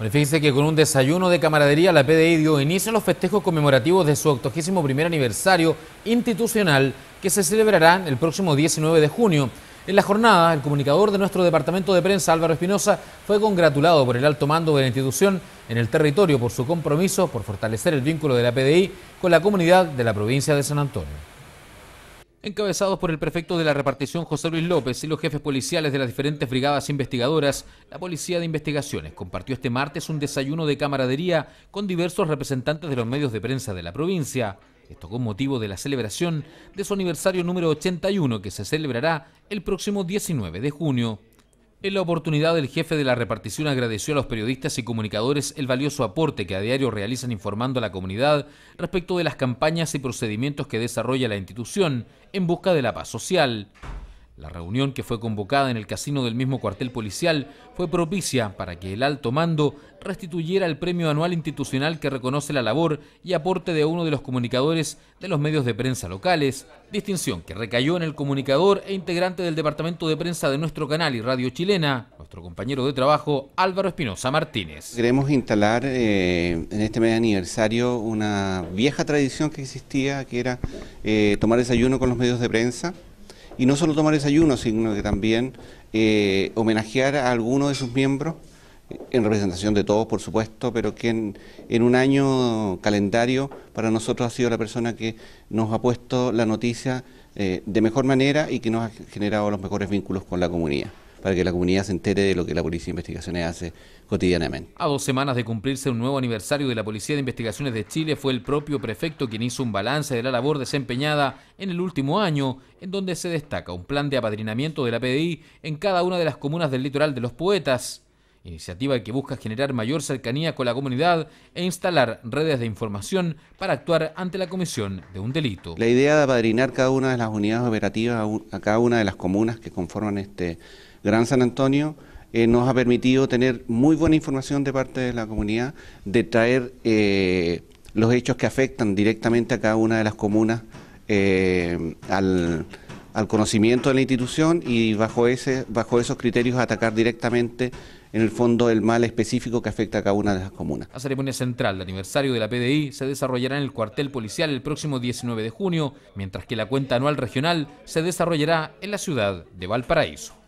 Bueno, fíjense que con un desayuno de camaradería la PDI dio inicio a los festejos conmemorativos de su 81 aniversario institucional que se celebrará el próximo 19 de junio. En la jornada, el comunicador de nuestro departamento de prensa, Álvaro Espinosa, fue congratulado por el alto mando de la institución en el territorio por su compromiso por fortalecer el vínculo de la PDI con la comunidad de la provincia de San Antonio. Encabezados por el prefecto de la repartición José Luis López y los jefes policiales de las diferentes brigadas investigadoras, la Policía de Investigaciones compartió este martes un desayuno de camaradería con diversos representantes de los medios de prensa de la provincia. Esto con motivo de la celebración de su aniversario número 81 que se celebrará el próximo 19 de junio. En la oportunidad, el jefe de la repartición agradeció a los periodistas y comunicadores el valioso aporte que a diario realizan informando a la comunidad respecto de las campañas y procedimientos que desarrolla la institución en busca de la paz social. La reunión que fue convocada en el casino del mismo cuartel policial fue propicia para que el alto mando restituyera el premio anual institucional que reconoce la labor y aporte de uno de los comunicadores de los medios de prensa locales, distinción que recayó en el comunicador e integrante del departamento de prensa de nuestro canal y radio chilena, nuestro compañero de trabajo Álvaro Espinosa Martínez. Queremos instalar eh, en este mes aniversario una vieja tradición que existía, que era eh, tomar desayuno con los medios de prensa y no solo tomar desayuno, sino que también eh, homenajear a alguno de sus miembros, eh, en representación de todos, por supuesto, pero que en, un año calendario para nosotros ha sido la persona que nos ha puesto la noticia eh, de mejor manera y que nos ha generado los mejores vínculos con la comunidad para que la comunidad se entere de lo que la Policía de Investigaciones hace cotidianamente. A dos semanas de cumplirse un nuevo aniversario de la Policía de Investigaciones de Chile, fue el propio prefecto quien hizo un balance de la labor desempeñada en el último año, en donde se destaca un plan de apadrinamiento de la PDI en cada una de las comunas del litoral de los poetas iniciativa que busca generar mayor cercanía con la comunidad e instalar redes de información para actuar ante la comisión de un delito. La idea de apadrinar cada una de las unidades operativas a cada una de las comunas que conforman este Gran San Antonio eh, nos ha permitido tener muy buena información de parte de la comunidad, de traer eh, los hechos que afectan directamente a cada una de las comunas eh, al al conocimiento de la institución y bajo, ese, bajo esos criterios atacar directamente en el fondo el mal específico que afecta a cada una de las comunas. La ceremonia central de aniversario de la PDI se desarrollará en el cuartel policial el próximo 19 de junio, mientras que la cuenta anual regional se desarrollará en la ciudad de Valparaíso.